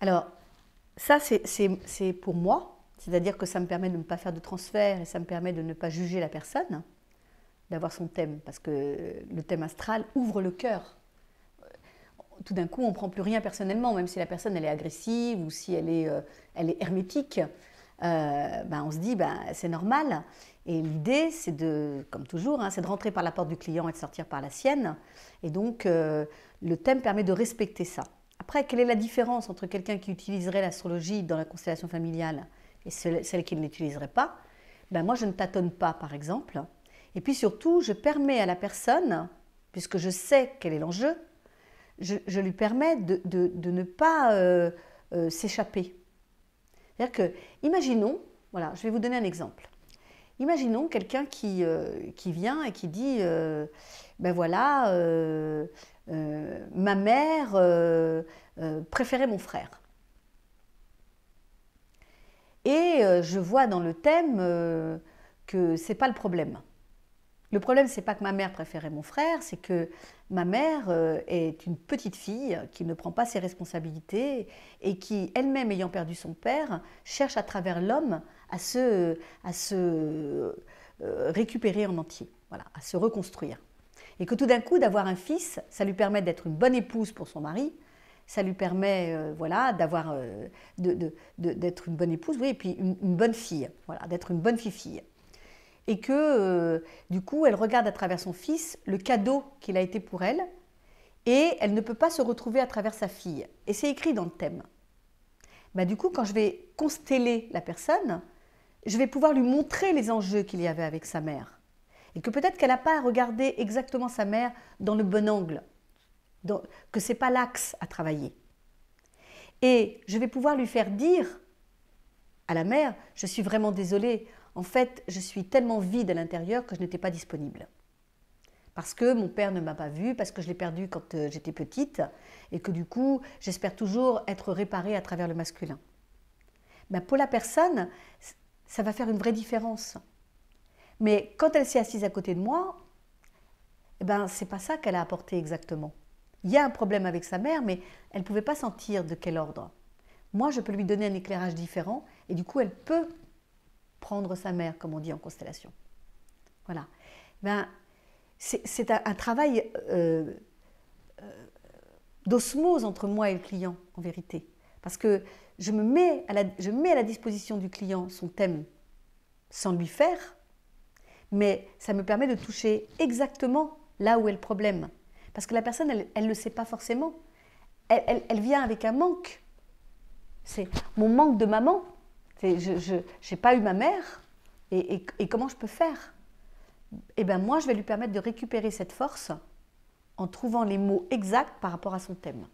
Alors, ça, c'est pour moi, c'est-à-dire que ça me permet de ne pas faire de transfert et ça me permet de ne pas juger la personne, d'avoir son thème, parce que le thème astral ouvre le cœur. Tout d'un coup, on ne prend plus rien personnellement, même si la personne elle est agressive ou si elle est, euh, hermétique. Euh, ben, on se dit, ben, c'est normal. Et l'idée, c'est de, comme toujours, hein, c'est de rentrer par la porte du client et de sortir par la sienne. Et donc, euh, le thème permet de respecter ça. Après, quelle est la différence entre quelqu'un qui utiliserait l'astrologie dans la constellation familiale et celle, qui ne l'utiliserait pas ben Moi, je ne tâtonne pas, par exemple. Et puis surtout, je permets à la personne, puisque je sais quel est l'enjeu, je, lui permets de, ne pas euh, euh, s'échapper. C'est-à-dire que, imaginons, voilà, je vais vous donner un exemple. Imaginons quelqu'un euh, qui, vient et qui dit, euh, ben voilà, euh, ma mère préférait mon frère. Et je vois dans le thème que ce n'est pas le problème. Le problème, c'est pas que ma mère préférait mon frère, c'est que ma mère euh, est une petite fille qui ne prend pas ses responsabilités et qui, elle-même ayant perdu son père, cherche à travers l'homme à se, à se euh, récupérer en entier, voilà, à se reconstruire. Et que tout d'un coup, d'avoir un fils, ça lui permet d'être une bonne épouse pour son mari, ça lui permet euh, voilà, d'avoir, d'être une bonne épouse, oui, et puis une, bonne fille, voilà, d'être une bonne fille-fille et que euh, du coup elle regarde à travers son fils le cadeau qu'il a été pour elle et elle ne peut pas se retrouver à travers sa fille. Et c'est écrit dans le thème. Bah, du coup, quand je vais consteller la personne, je vais pouvoir lui montrer les enjeux qu'il y avait avec sa mère. Et que peut-être qu'elle n'a pas à regarder exactement sa mère dans le bon angle, que ce n'est pas l'axe à travailler. Et je vais pouvoir lui faire dire à la mère, je suis vraiment désolée, en fait, je suis tellement vide à l'intérieur que je n'étais pas disponible. Parce que mon père ne m'a pas vue, parce que je l'ai perdue quand euh, j'étais petite, et que du coup, j'espère toujours être réparée à travers le masculin. Ben, pour la personne, ça va faire une vraie différence. Mais quand elle s'est assise à côté de moi, eh ben, c'est pas ça qu'elle a apporté exactement. Il y a un problème avec sa mère, mais elle ne pouvait pas sentir de quel ordre. Moi, je peux lui donner un éclairage différent, et du coup, elle peut prendre sa mère, comme on dit en constellation. Voilà. Ben, c'est un, travail euh, euh, d'osmose entre moi et le client, en vérité. Parce que je me mets à la, je mets à la disposition du client son thème sans lui faire, mais ça me permet de toucher exactement là où est le problème. Parce que la personne, elle ne le sait pas forcément. Elle, elle, elle vient avec un manque. C'est mon manque de maman, je n'ai pas eu ma mère, et, comment je peux faire Eh bien, moi, je vais lui permettre de récupérer cette force en trouvant les mots exacts par rapport à son thème.